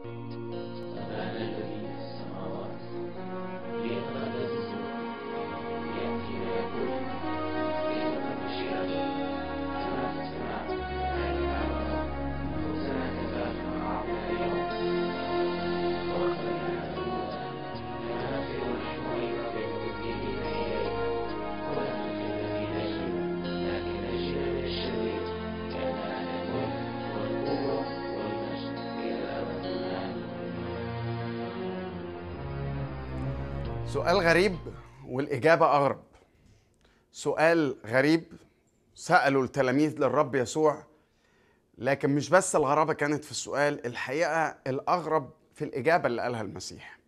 Thank you. سؤال غريب والإجابة أغرب سؤال غريب سألوا التلاميذ للرب يسوع لكن مش بس الغرابة كانت في السؤال الحقيقة الأغرب في الإجابة اللي قالها المسيح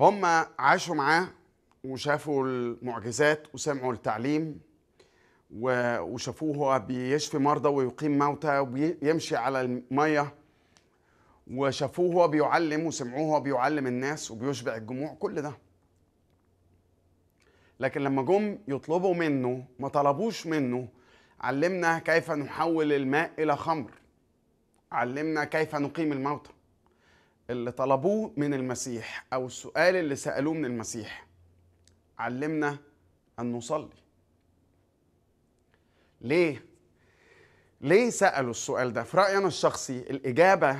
هم عاشوا معاه وشافوا المعجزات وسمعوا التعليم وشافوه هو بيشفي مرضى ويقيم موتى ويمشي على المية وشافوه وهو بيعلم وسمعوه وهو بيعلم الناس وبيشبع الجموع كل ده لكن لما جم يطلبوا منه ما طلبوش منه علمنا كيف نحول الماء الى خمر علمنا كيف نقيم الموتى اللي طلبوه من المسيح او السؤال اللي سالوه من المسيح علمنا ان نصلي ليه ليه سالوا السؤال ده في رايي انا الشخصي الاجابه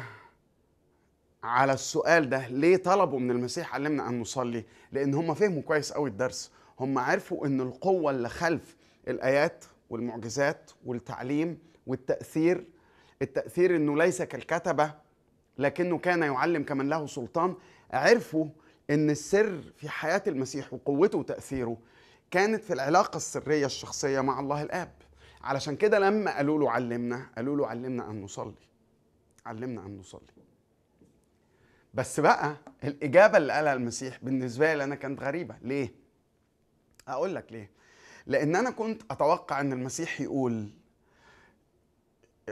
على السؤال ده ليه طلبوا من المسيح علمنا ان نصلي لان هم فهموا كويس قوي الدرس هم عرفوا ان القوه اللي خلف الايات والمعجزات والتعليم والتاثير التاثير انه ليس كالكتبه لكنه كان يعلم كمن له سلطان عرفوا ان السر في حياه المسيح وقوته وتاثيره كانت في العلاقه السريه الشخصيه مع الله الاب علشان كده لما قالوا له علمنا قالوا له علمنا ان نصلي علمنا ان نصلي بس بقى الإجابة اللي قالها المسيح بالنسبة لي أنا كانت غريبة ليه؟ أقول لك ليه؟ لأن أنا كنت أتوقع أن المسيح يقول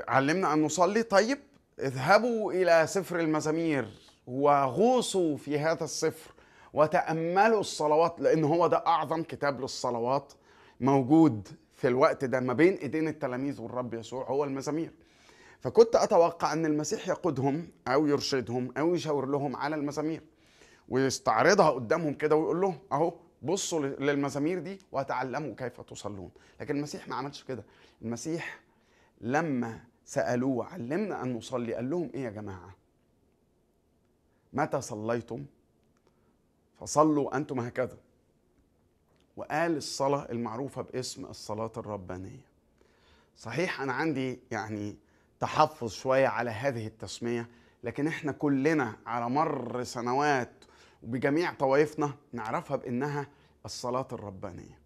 علمنا أن نصلي طيب اذهبوا إلى سفر المزامير وغوصوا في هذا السفر وتأملوا الصلوات لأن هو ده أعظم كتاب للصلوات موجود في الوقت ده ما بين إيدين التلاميذ والرب يسوع هو المزامير فكنت أتوقع أن المسيح يقودهم أو يرشدهم أو يشاور لهم على المسامير ويستعرضها قدامهم كده ويقول لهم أهو بصوا للمزامير دي وتعلموا كيف تصلون لكن المسيح ما عملش كده المسيح لما سألوه علمنا أن نصلي قال لهم إيه يا جماعة متى صليتم فصلوا أنتم هكذا وقال الصلاة المعروفة باسم الصلاة الربانية صحيح أنا عندي يعني تحفظ شويه على هذه التسميه لكن احنا كلنا على مر سنوات وبجميع طوائفنا نعرفها بانها الصلاه الربانيه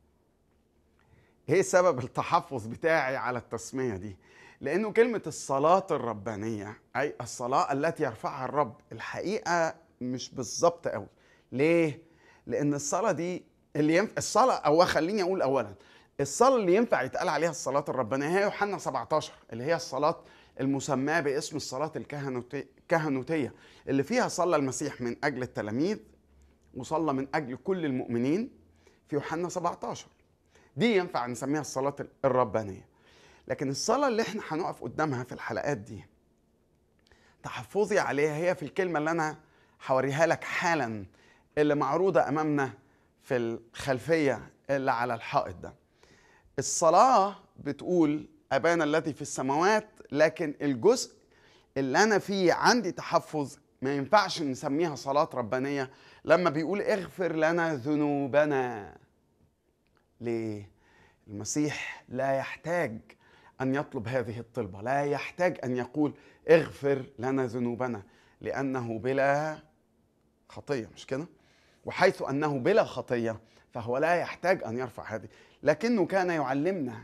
ايه سبب التحفظ بتاعي على التسميه دي لانه كلمه الصلاه الربانيه اي الصلاه التي يرفعها الرب الحقيقه مش بالظبط قوي ليه لان الصلاه دي اللي ينفع الصلاه او خليني اقول اولا الصلاه اللي ينفع يتقال عليها الصلاه الربانيه هي يوحنا 17 اللي هي الصلاه المسماه باسم الصلاه الكهنوتيه اللي فيها صلى المسيح من اجل التلاميذ وصلى من اجل كل المؤمنين في يوحنا 17 دي ينفع نسميها الصلاه الربانيه لكن الصلاه اللي احنا هنقف قدامها في الحلقات دي تحفظي عليها هي في الكلمه اللي انا هوريها لك حالا اللي معروضه امامنا في الخلفيه اللي على الحائط ده الصلاه بتقول ابانا الذي في السماوات لكن الجزء اللي انا فيه عندي تحفظ ما ينفعش نسميها صلاه ربانيه لما بيقول اغفر لنا ذنوبنا ليه المسيح لا يحتاج ان يطلب هذه الطلبه لا يحتاج ان يقول اغفر لنا ذنوبنا لانه بلا خطيه مش كده وحيث انه بلا خطيه فهو لا يحتاج ان يرفع هذه لكنه كان يعلمنا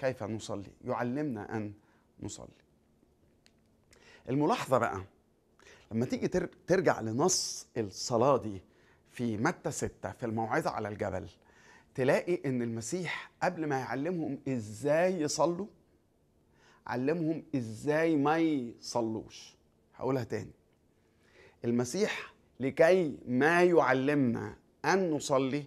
كيف نصلي يعلمنا أن نصلي الملاحظة بقى لما تيجي ترجع لنص الصلاة دي في متى ستة في الموعظة على الجبل تلاقي ان المسيح قبل ما يعلمهم ازاي يصلوا علمهم ازاي ما يصلوش هقولها تاني المسيح لكي ما يعلمنا ان نصلي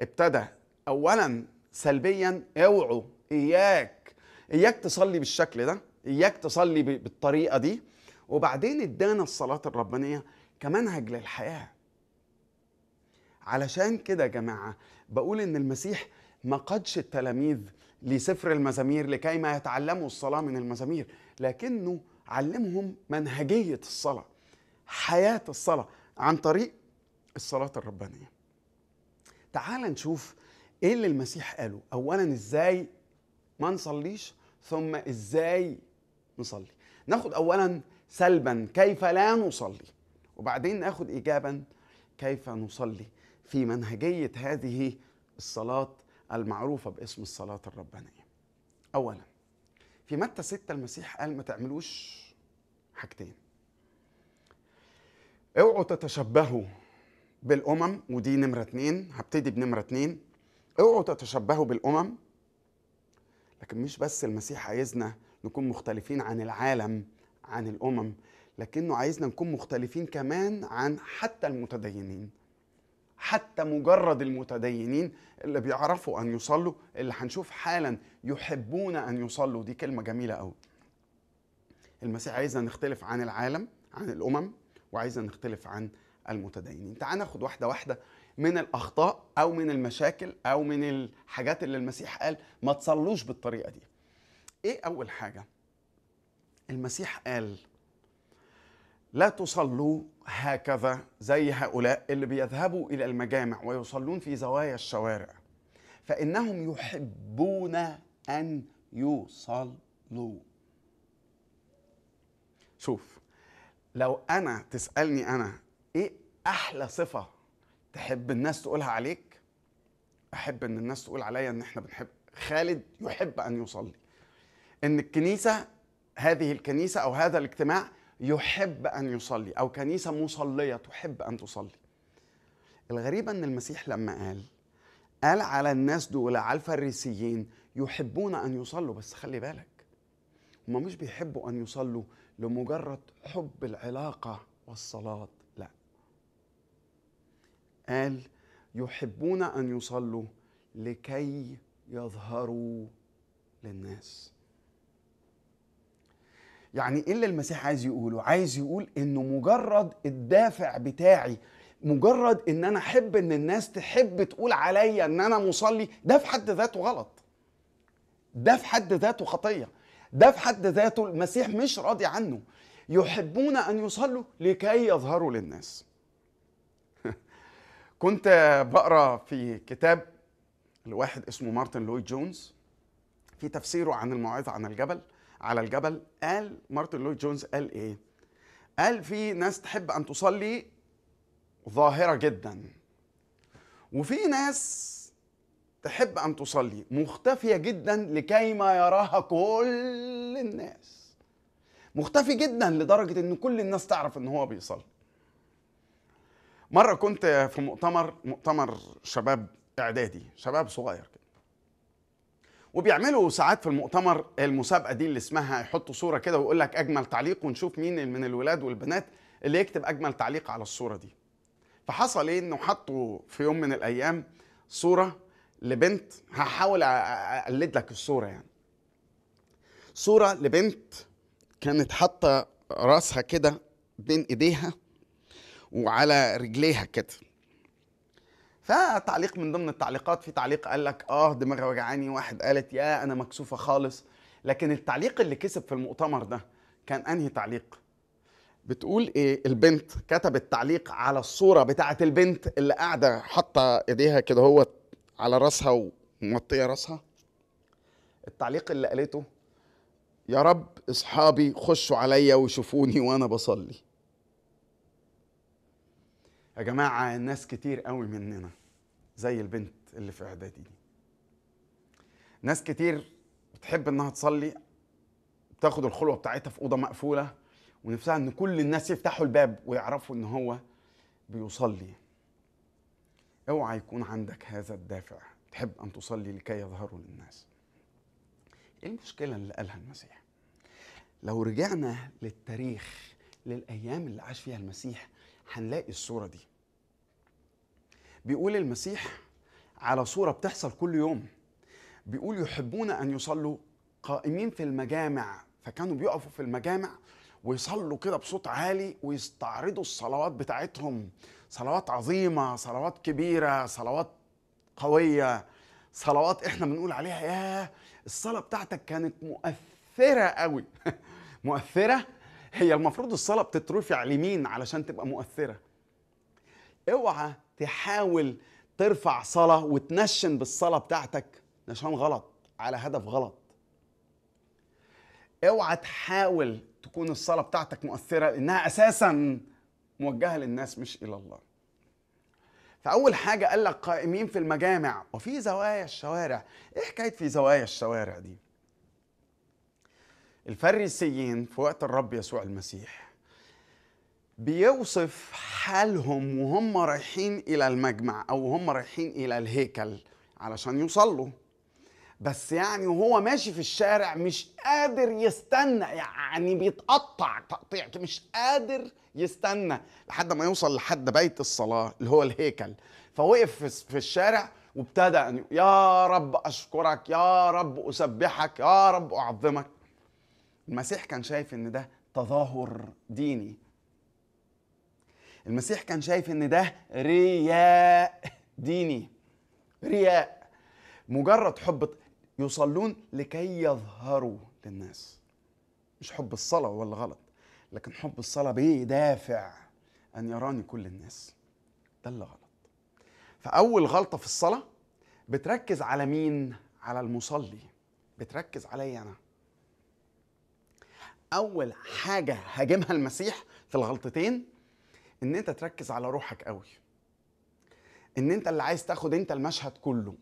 ابتدى اولا سلبيا اوعوا اياك اياك تصلي بالشكل ده اياك تصلي بالطريقه دي وبعدين ادانا الصلاه الربانيه كمنهج للحياه علشان كده يا جماعه بقول ان المسيح ما قدش التلاميذ لسفر المزامير لكي ما يتعلموا الصلاه من المزامير لكنه علمهم منهجيه الصلاه حياه الصلاه عن طريق الصلاه الربانيه تعال نشوف ايه اللي المسيح قاله اولا ازاي ما نصليش ثم ازاي نصلي ناخد اولا سلبا كيف لا نصلي وبعدين ناخد ايجابا كيف نصلي في منهجيه هذه الصلاه المعروفه باسم الصلاه الربانيه اولا في متى 6 المسيح قال ما تعملوش حاجتين اوعوا تتشبهوا بالامم ودي نمره اتنين هبتدي بنمره اتنين اوعوا تتشبهوا بالامم لكن مش بس المسيح عايزنا نكون مختلفين عن العالم عن الامم لكنه عايزنا نكون مختلفين كمان عن حتى المتدينين حتى مجرد المتدينين اللي بيعرفوا ان يصلوا اللي هنشوف حالا يحبون ان يصلوا دي كلمه جميله قوي المسيح عايزنا نختلف عن العالم عن الامم وعايزنا نختلف عن المتدينين تعال ناخد واحده واحده من الاخطاء او من المشاكل او من الحاجات اللي المسيح قال ما تصلوش بالطريقه دي ايه اول حاجه المسيح قال لا تصلوا هكذا زي هؤلاء اللي بيذهبوا الى المجامع ويصلون في زوايا الشوارع فانهم يحبون ان يصلوا شوف لو انا تسالني انا ايه احلى صفه تحب الناس تقولها عليك احب ان الناس تقول عليا ان احنا بنحب خالد يحب ان يصلي ان الكنيسه هذه الكنيسه او هذا الاجتماع يحب ان يصلي او كنيسه مصليه تحب ان تصلي الغريبه ان المسيح لما قال قال على الناس دول على الفريسيين يحبون ان يصلوا بس خلي بالك هما مش بيحبوا ان يصلوا لمجرد حب العلاقه والصلاه قال يحبون ان يصلوا لكي يظهروا للناس يعني ايه اللي المسيح عايز يقوله عايز يقول انه مجرد الدافع بتاعي مجرد ان انا احب ان الناس تحب تقول عليا ان انا مصلي ده في حد ذاته غلط ده في حد ذاته خطيه ده في حد ذاته المسيح مش راضي عنه يحبون ان يصلوا لكي يظهروا للناس كنت بقرا في كتاب لواحد اسمه مارتن لويد جونز في تفسيره عن الموعظه عن الجبل على الجبل قال مارتن لويد جونز قال ايه؟ قال في ناس تحب ان تصلي ظاهره جدا وفي ناس تحب ان تصلي مختفيه جدا لكي ما يراها كل الناس مختفي جدا لدرجه ان كل الناس تعرف ان هو بيصلي مره كنت في مؤتمر مؤتمر شباب اعدادي شباب صغير كده وبيعملوا ساعات في المؤتمر المسابقه دي اللي اسمها يحطوا صوره كده ويقول لك اجمل تعليق ونشوف مين من الولاد والبنات اللي يكتب اجمل تعليق على الصوره دي فحصل ايه انه حطوا في يوم من الايام صوره لبنت هحاول اقلد لك الصوره يعني صوره لبنت كانت حاطه راسها كده بين ايديها وعلى رجليها كده فتعليق من ضمن التعليقات في تعليق قال لك اه دماغي وجعاني واحد قالت يا انا مكسوفه خالص لكن التعليق اللي كسب في المؤتمر ده كان انهي تعليق بتقول ايه البنت كتبت تعليق على الصوره بتاعه البنت اللي قاعده حاطه ايديها كده هو على راسها وموطيه راسها التعليق اللي قالته يا رب اصحابي خشوا عليا وشوفوني وانا بصلي يا جماعه الناس كتير قوي مننا زي البنت اللي في اعدادي دي ناس كتير بتحب انها تصلي بتاخد الخلوه بتاعتها في اوضه مقفوله ونفسها ان كل الناس يفتحوا الباب ويعرفوا ان هو بيصلي اوعى يكون عندك هذا الدافع تحب ان تصلي لكي يظهروا للناس ايه المشكله اللي قالها المسيح لو رجعنا للتاريخ للايام اللي عاش فيها المسيح هنلاقي الصورة دي بيقول المسيح على صورة بتحصل كل يوم بيقول يحبون أن يصلوا قائمين في المجامع فكانوا بيقفوا في المجامع ويصلوا كده بصوت عالي ويستعرضوا الصلوات بتاعتهم صلوات عظيمة صلوات كبيرة صلوات قوية صلوات احنا بنقول عليها ياه الصلاة بتاعتك كانت مؤثرة قوي مؤثرة هي المفروض الصلاه بتترفع لمين علشان تبقى مؤثره اوعى تحاول ترفع صلاه وتنشن بالصلاه بتاعتك نشان غلط على هدف غلط اوعى تحاول تكون الصلاه بتاعتك مؤثره لانها اساسا موجهه للناس مش الى الله فاول حاجه قال لك قائمين في المجامع وفي زوايا الشوارع ايه حكايه في زوايا الشوارع دي الفريسيين في وقت الرب يسوع المسيح بيوصف حالهم وهم رايحين الى المجمع او هم رايحين الى الهيكل علشان يصلوا بس يعني وهو ماشي في الشارع مش قادر يستنى يعني بيتقطع تقطيع مش قادر يستنى لحد ما يوصل لحد بيت الصلاة اللي هو الهيكل فوقف في الشارع وابتدى يا رب أشكرك يا رب أسبحك يا رب أعظمك المسيح كان شايف ان ده تظاهر ديني المسيح كان شايف ان ده رياء ديني رياء مجرد حب يصلون لكي يظهروا للناس مش حب الصلاة ولا غلط لكن حب الصلاة بيدافع أن يراني كل الناس ده اللي غلط فأول غلطة في الصلاة بتركز على مين؟ على المصلي بتركز علي أنا اول حاجه هاجمها المسيح في الغلطتين ان انت تركز على روحك قوي ان انت اللي عايز تاخد انت المشهد كله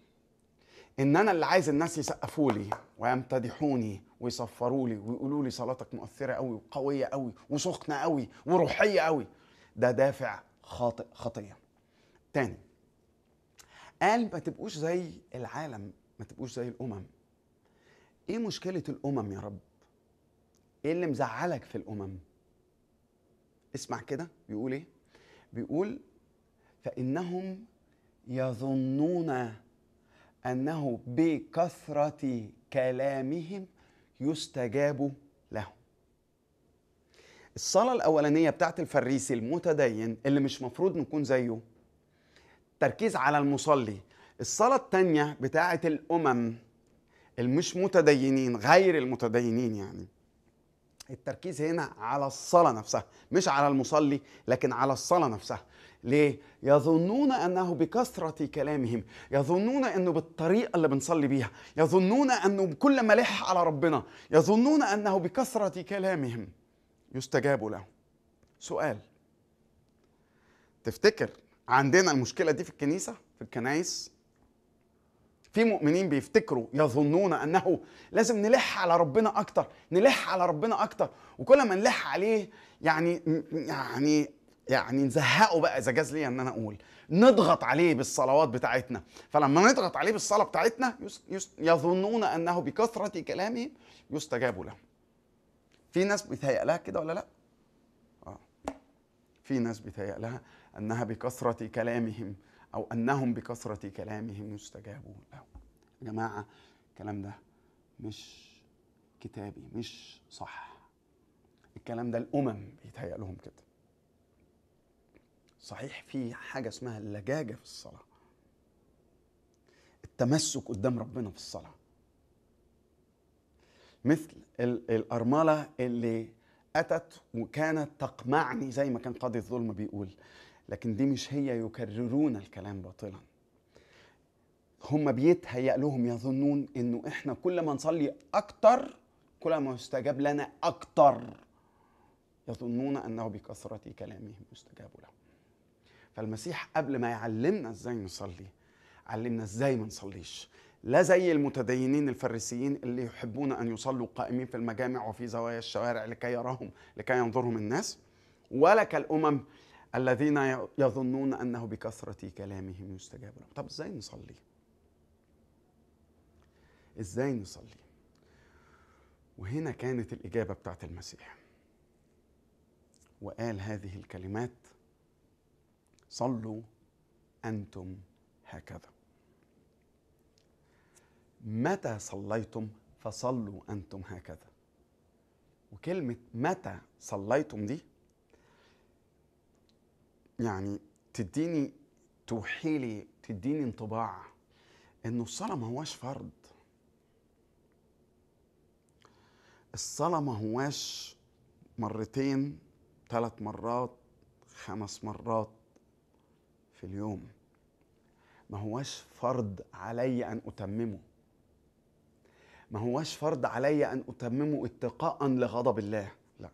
ان انا اللي عايز الناس يسقفوا لي ويمتدحوني ويصفروا لي ويقولوا لي صلاتك مؤثره قوي وقويه قوي وسخنه قوي وروحيه قوي ده دافع خاطئ خطيه تاني قال ما تبقوش زي العالم ما تبقوش زي الامم ايه مشكله الامم يا رب ايه اللي مزعلك في الامم اسمع كده بيقول ايه بيقول فانهم يظنون انه بكثره كلامهم يستجاب لهم الصلاة الأولانية بتاعت الفريسي المتدين اللي مش مفروض نكون زيه تركيز على المصلي الصلاة الثانيه بتاعت الأمم المش متدينين غير المتدينين يعني التركيز هنا على الصلاة نفسها مش على المصلي لكن على الصلاة نفسها ليه؟ يظنون أنه بكثرة كلامهم يظنون أنه بالطريقة اللي بنصلي بيها يظنون أنه بكل ملح على ربنا يظنون أنه بكثرة كلامهم يستجاب له سؤال تفتكر عندنا المشكلة دي في الكنيسة في الكنايس في مؤمنين بيفتكروا يظنون انه لازم نلح على ربنا اكتر نلح على ربنا اكتر وكل ما نلح عليه يعني يعني يعني نزهقه بقى اذا جاز لي ان انا اقول نضغط عليه بالصلوات بتاعتنا فلما نضغط عليه بالصلاه بتاعتنا يظنون انه بكثره كلامه يستجاب له في ناس بيتهيأ لها كده ولا لا اه في ناس بيتهيأ لها انها بكثره كلامهم أو أنهم بكثرة كلامهم يستجابون له يا جماعة الكلام ده مش كتابي مش صح الكلام ده الأمم بيتهيأ لهم كده صحيح في حاجة اسمها اللجاجة في الصلاة التمسك قدام ربنا في الصلاة مثل الأرملة اللي أتت وكانت تقمعني زي ما كان قاضي الظلم بيقول لكن دي مش هي يكررون الكلام باطلا هم بيتهيأ لهم يظنون انه احنا كل ما نصلي اكتر كل ما يستجاب لنا اكتر يظنون انه بكثرة كلامهم يستجاب له فالمسيح قبل ما يعلمنا ازاي نصلي علمنا ازاي ما نصليش لا زي المتدينين الفريسيين اللي يحبون أن يصلوا قائمين في المجامع وفي زوايا الشوارع لكي يراهم لكي ينظرهم الناس ولا كالأمم الذين يظنون أنه بكثرة كلامهم يستجاب لهم طب إزاي نصلي؟ إزاي نصلي؟ وهنا كانت الإجابة بتاعت المسيح وقال هذه الكلمات صلوا أنتم هكذا متى صليتم فصلوا أنتم هكذا وكلمة متى صليتم دي يعني تديني توحيلي تديني انطباع انه الصلاة ما هواش فرض الصلاة ما هواش مرتين ثلاث مرات خمس مرات في اليوم ما هواش فرض علي أن أتممه ما هواش فرض علي أن أتممه اتقاء لغضب الله لا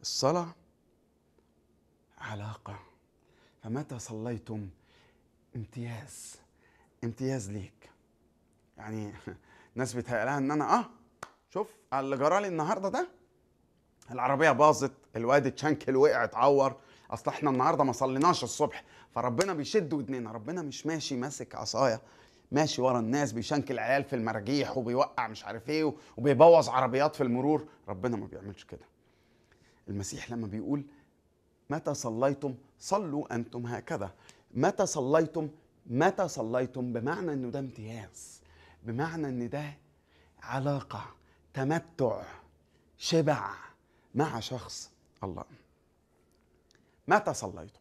الصلاة علاقة فمتى صليتم امتياز امتياز ليك يعني ناس بتهيألها لها ان انا اه شوف اللي جرالي النهارده ده العربيه باظت الواد اتشنكل وقع اتعور اصل احنا النهارده ما صليناش الصبح فربنا بيشد ودننا ربنا مش ماشي ماسك عصايه ماشي ورا الناس بيشنكل عيال في المراجيح وبيوقع مش عارف ايه وبيبوظ عربيات في المرور ربنا ما بيعملش كده المسيح لما بيقول متى صليتم صلوا انتم هكذا متى صليتم متى صليتم بمعنى انه ده امتياز بمعنى ان ده علاقه تمتع شبع مع شخص الله متى صليتم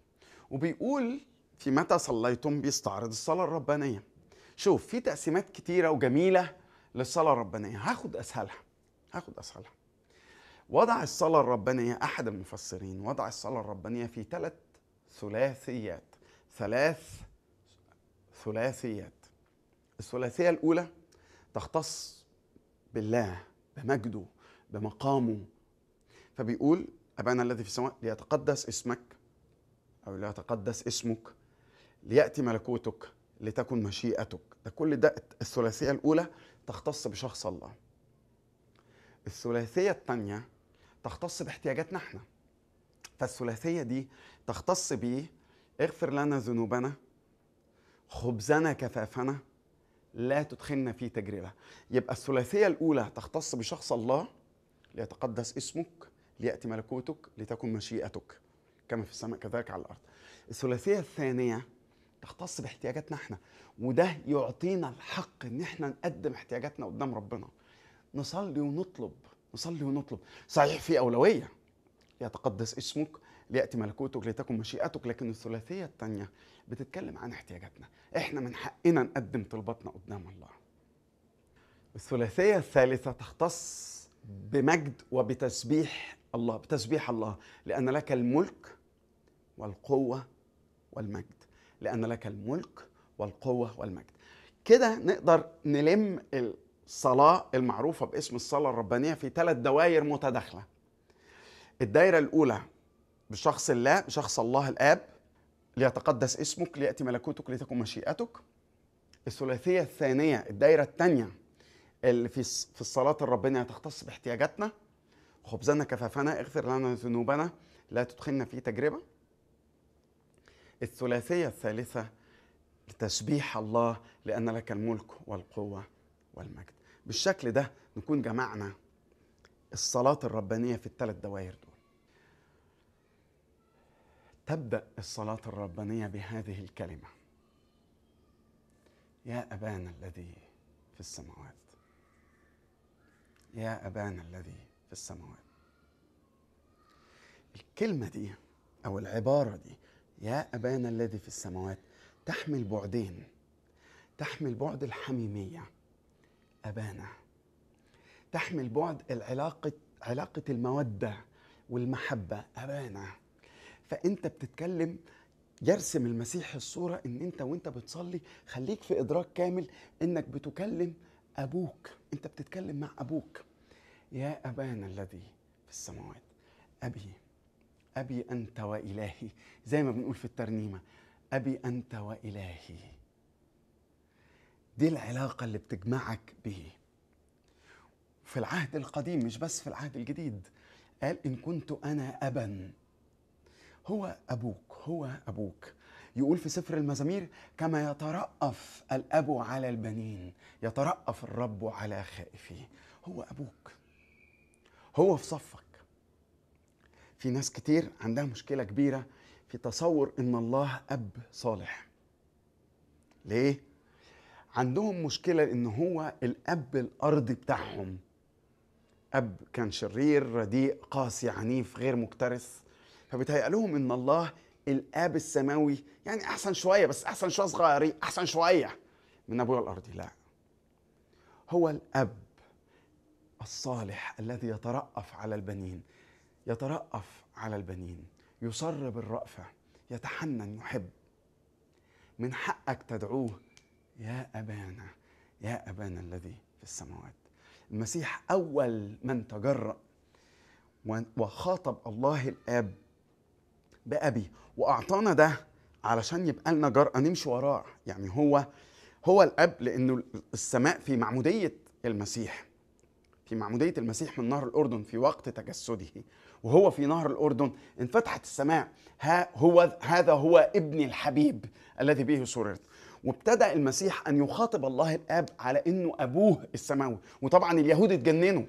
وبيقول في متى صليتم بيستعرض الصلاه الربانيه شوف في تقسيمات كتيره وجميله للصلاه الربانيه هاخد اسهلها هاخد اسهلها وضع الصلاه الربانيه احد المفسرين وضع الصلاه الربانيه في ثلاث ثلاثيات ثلاث ثلاثيات الثلاثيه الاولى تختص بالله بمجده بمقامه فبيقول ابانا الذي في السماء ليتقدس اسمك او ليتقدس اسمك لياتي ملكوتك لتكن مشيئتك ده كل ده الثلاثية الأولى تختص بشخص الله الثلاثية الثانية تختص باحتياجاتنا احنا فالثلاثية دي تختص بيه اغفر لنا ذنوبنا خبزنا كفافنا لا تدخلنا في تجربة يبقى الثلاثية الأولى تختص بشخص الله ليتقدس اسمك ليأتي ملكوتك لتكن مشيئتك كما في السماء كذلك على الأرض الثلاثية الثانية تختص باحتياجاتنا احنا وده يعطينا الحق ان احنا نقدم احتياجاتنا قدام ربنا نصلي ونطلب نصلي ونطلب صحيح في اولويه يتقدس اسمك لياتي ملكوتك لتكن مشيئتك لكن الثلاثيه الثانيه بتتكلم عن احتياجاتنا احنا من حقنا نقدم طلباتنا قدام الله الثلاثيه الثالثه تختص بمجد وبتسبيح الله بتسبيح الله لان لك الملك والقوه والمجد لأن لك الملك والقوة والمجد كده نقدر نلم الصلاة المعروفة باسم الصلاة الربانية في ثلاث دوائر متداخلة الدائرة الأولى بشخص الله بشخص الله الآب ليتقدس اسمك ليأتي ملكوتك لتكن مشيئتك الثلاثية الثانية الدائرة الثانية اللي في في الصلاة الربانية تختص باحتياجاتنا خبزنا كفافنا اغفر لنا ذنوبنا لا تدخلنا في تجربة الثلاثية الثالثة لتسبيح الله لأن لك الملك والقوة والمجد بالشكل ده نكون جمعنا الصلاة الربانية في الثلاث دوائر دول تبدأ الصلاة الربانية بهذه الكلمة يا أبانا الذي في السماوات يا أبانا الذي في السماوات الكلمة دي أو العبارة دي يا أبانا الذي في السماوات تحمل بعدين تحمل بعد الحميمية أبانا تحمل بعد العلاقة علاقة المودة والمحبة أبانا فأنت بتتكلم يرسم المسيح الصورة إن أنت وأنت بتصلي خليك في إدراك كامل إنك بتكلم أبوك أنت بتتكلم مع أبوك يا أبانا الذي في السماوات أبي أبي أنت وإلهي زي ما بنقول في الترنيمة أبي أنت وإلهي دي العلاقة اللي بتجمعك به في العهد القديم مش بس في العهد الجديد قال إن كنت أنا أبا هو أبوك هو أبوك يقول في سفر المزامير كما يترأف الأب على البنين يترأف الرب على خائفيه هو أبوك هو في صفك في ناس كتير عندها مشكلة كبيرة في تصور إن الله أب صالح ليه؟ عندهم مشكلة إن هو الأب الأرضي بتاعهم أب كان شرير رديء قاسي عنيف غير مكترث فبيتهيأ لهم إن الله الاب السماوي يعني احسن شويه بس احسن شويه صغيرين احسن شويه من ابويا الارضي لا هو الاب الصالح الذي يترأف على البنين يترأف على البنين يصر بالرأفة يتحنن يحب من حقك تدعوه يا أبانا يا أبانا الذي في السماوات المسيح أول من تجرأ وخاطب الله الآب بأبي وأعطانا ده علشان يبقى لنا جرأة نمشي وراه يعني هو هو الأب لأنه السماء في معمودية المسيح في معمودية المسيح من نهر الأردن في وقت تجسده وهو في نهر الأردن انفتحت السماء ها هو هذا هو ابني الحبيب الذي به سررت وابتدأ المسيح أن يخاطب الله الآب على أنه أبوه السماوي وطبعا اليهود اتجننوا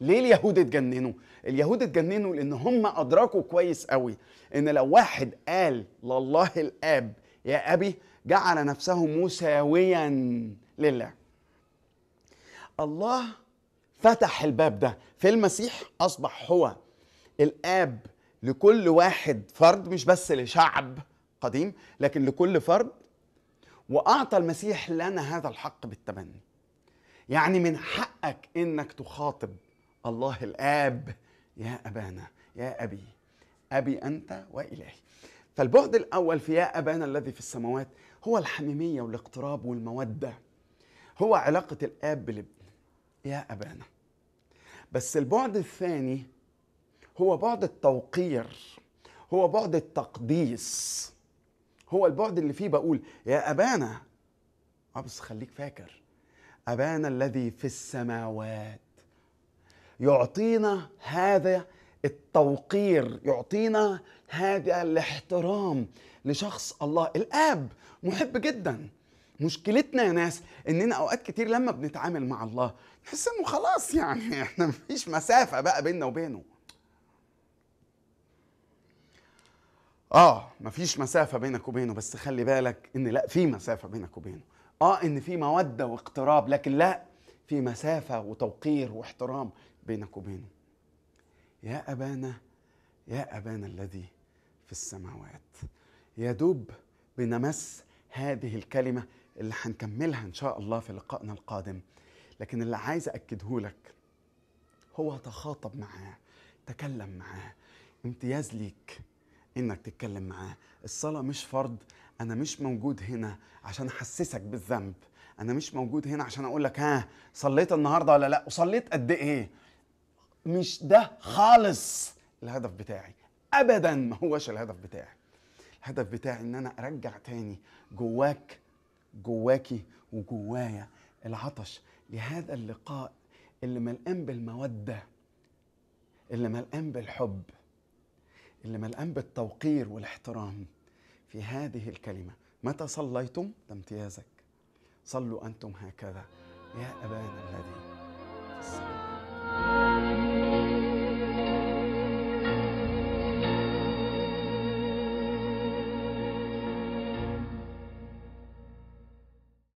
ليه اليهود اتجننوا؟ اليهود اتجننوا لأن هم أدركوا كويس قوي إن لو واحد قال لله الآب يا أبي جعل نفسه مساويا لله الله فتح الباب ده في المسيح اصبح هو الاب لكل واحد فرد مش بس لشعب قديم لكن لكل فرد واعطى المسيح لنا هذا الحق بالتبني يعني من حقك انك تخاطب الله الاب يا ابانا يا ابي ابي انت والهي فالبعد الاول في يا ابانا الذي في السماوات هو الحميميه والاقتراب والموده هو علاقه الاب بالابن يا أبانا بس البعد الثاني هو بعد التوقير هو بعد التقديس هو البعد اللي فيه بقول يا أبانا آه، بس خليك فاكر أبانا الذي في السماوات يعطينا هذا التوقير يعطينا هذا الاحترام لشخص الله الاب محب جدا مشكلتنا يا ناس اننا اوقات كتير لما بنتعامل مع الله نحس انه خلاص يعني احنا مفيش مسافه بقى بيننا وبينه اه مفيش مسافه بينك وبينه بس خلي بالك ان لا في مسافه بينك وبينه اه ان في موده واقتراب لكن لا في مسافه وتوقير واحترام بينك وبينه يا ابانا يا ابانا الذي في السماوات يدوب بنمس هذه الكلمه اللي هنكملها إن شاء الله في لقائنا القادم لكن اللي عايز أكده لك هو تخاطب معاه تكلم معاه امتياز ليك انك تتكلم معاه الصلاه مش فرض انا مش موجود هنا عشان احسسك بالذنب انا مش موجود هنا عشان اقول لك ها صليت النهارده ولا لا وصليت قد ايه مش ده خالص الهدف بتاعي ابدا ما هوش الهدف بتاعي الهدف بتاعي ان انا ارجع تاني جواك جواكي وجوايا العطش لهذا اللقاء اللي ملقان بالموده اللي ملقان بالحب اللي ملقان بالتوقير والاحترام في هذه الكلمه متى صليتم ده امتيازك صلوا انتم هكذا يا ابانا الذي في السماء